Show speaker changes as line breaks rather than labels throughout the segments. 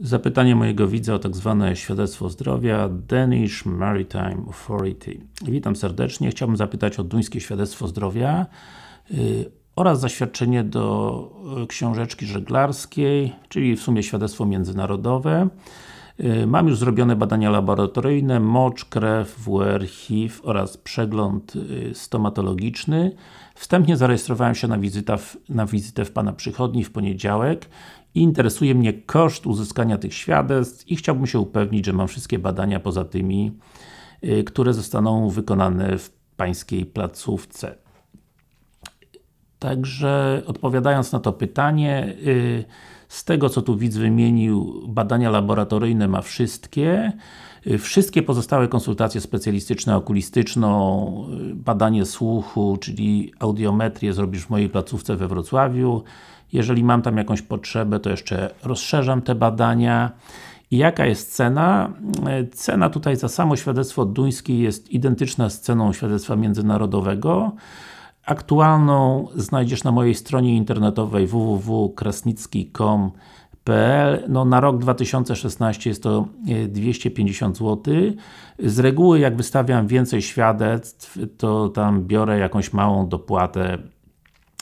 Zapytanie mojego widza o tak zwane świadectwo zdrowia Danish Maritime Authority. Witam serdecznie. Chciałbym zapytać o duńskie świadectwo zdrowia y, oraz zaświadczenie do y, książeczki żeglarskiej, czyli w sumie świadectwo międzynarodowe. Y, mam już zrobione badania laboratoryjne, mocz, krew, WR, HIV oraz przegląd y, stomatologiczny. Wstępnie zarejestrowałem się na, wizyta na wizytę w Pana przychodni w poniedziałek i interesuje mnie koszt uzyskania tych świadectw i chciałbym się upewnić, że mam wszystkie badania poza tymi, y, które zostaną wykonane w Pańskiej placówce. Także odpowiadając na to pytanie, yy, z tego co tu widz wymienił, badania laboratoryjne ma wszystkie. Y, wszystkie pozostałe konsultacje specjalistyczne, okulistyczną, y, badanie słuchu, czyli audiometrię zrobisz w mojej placówce we Wrocławiu. Jeżeli mam tam jakąś potrzebę, to jeszcze rozszerzam te badania. I jaka jest cena? Y, cena tutaj za samo świadectwo duńskie jest identyczna z ceną świadectwa międzynarodowego. Aktualną znajdziesz na mojej stronie internetowej www.krasnicki.com.pl no, Na rok 2016 jest to 250 e, zł. Z reguły jak wystawiam więcej świadectw, to tam biorę jakąś małą dopłatę.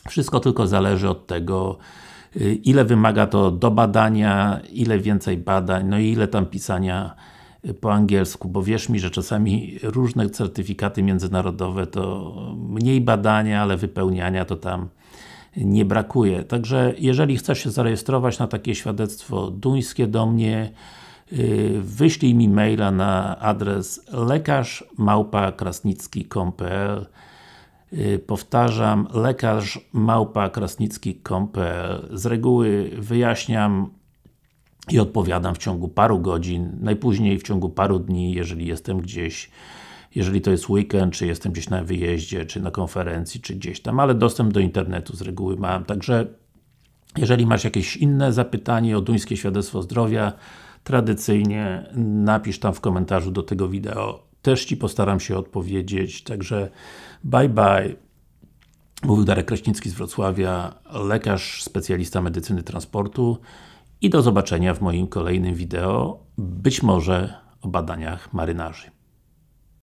Wszystko tylko zależy od tego, e, ile wymaga to do badania, ile więcej badań, no i ile tam pisania po angielsku, bo wierz mi, że czasami różne certyfikaty międzynarodowe to mniej badania, ale wypełniania to tam nie brakuje. Także jeżeli chcesz się zarejestrować na takie świadectwo duńskie do mnie, y, wyślij mi maila na adres lekarzmałpa.krasnicki.pl y, Powtarzam, lekarzmałpa.krasnicki.pl Z reguły wyjaśniam i odpowiadam w ciągu paru godzin, najpóźniej w ciągu paru dni, jeżeli jestem gdzieś jeżeli to jest weekend, czy jestem gdzieś na wyjeździe, czy na konferencji, czy gdzieś tam, ale dostęp do internetu z reguły mam, także jeżeli masz jakieś inne zapytanie o Duńskie Świadectwo Zdrowia, tradycyjnie napisz tam w komentarzu do tego wideo. Też Ci postaram się odpowiedzieć, także bye bye. Mówił Darek Kraśnicki z Wrocławia, lekarz, specjalista medycyny transportu i do zobaczenia w moim kolejnym wideo, być może o badaniach marynarzy.